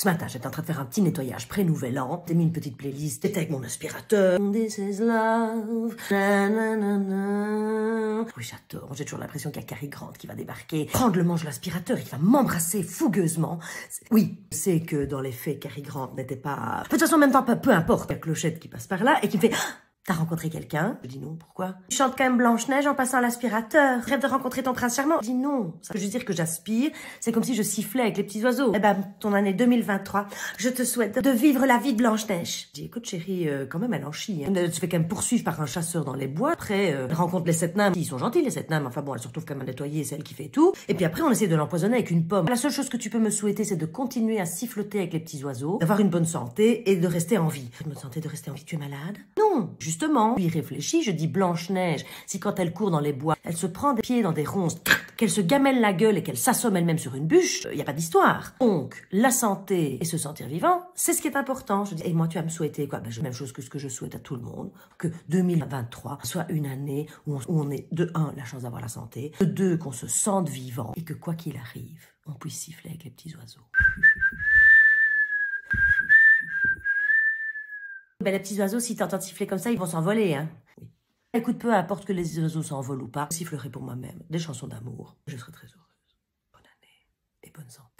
Ce matin, j'étais en train de faire un petit nettoyage pré-nouvel an. J'ai mis une petite playlist. J'étais avec mon aspirateur. This oui, j'adore. J'ai toujours l'impression qu'il y a Carrie Grant qui va débarquer, prendre le manche de l'aspirateur et va m'embrasser fougueusement. Oui, c'est que dans les faits, Carrie Grant n'était pas... De toute façon, même temps, peu importe. Il y La clochette qui passe par là et qui me fait... T'as rencontré quelqu'un Je dis non, pourquoi Tu chantes quand même Blanche-Neige en passant l'aspirateur. Rêve de rencontrer ton prince charmant Je dis non. Ça veut juste dire que j'aspire, c'est comme si je sifflais avec les petits oiseaux. Eh ben, ton année 2023, je te souhaite de vivre la vie de Blanche-Neige. Je dis écoute chérie, euh, quand même elle en chie. Hein. Tu Elle se fait quand même poursuivre par un chasseur dans les bois. Après, euh, rencontre les sept nains. Ils sont gentils les sept nains, enfin bon, elle se retrouve quand même à nettoyer, c'est elle qui fait tout. Et puis après, on essaie de l'empoisonner avec une pomme. La seule chose que tu peux me souhaiter, c'est de continuer à siffloter avec les petits oiseaux, d'avoir une bonne santé et de rester en vie. Une bonne santé, de rester en vie. Tu es malade Non, justement. Puis réfléchis, je dis Blanche-Neige, si quand elle court dans les bois, elle se prend des pieds dans des ronces, qu'elle se gamelle la gueule et qu'elle s'assomme elle-même sur une bûche, il euh, n'y a pas d'histoire. Donc, la santé et se sentir vivant, c'est ce qui est important. Je dis, et moi, tu vas me souhaiter quoi ben, Même chose que ce que je souhaite à tout le monde, que 2023 soit une année où on, où est, de un, la chance d'avoir la santé, de deux, qu'on se sente vivant et que quoi qu'il arrive, on puisse siffler avec les petits oiseaux. Ben, les petits oiseaux, si t'entends siffler comme ça, ils vont s'envoler. Hein. Écoute, peu importe que les oiseaux s'envolent ou pas, je sifflerai pour moi-même des chansons d'amour. Je serai très heureuse. Bonne année et bonne santé.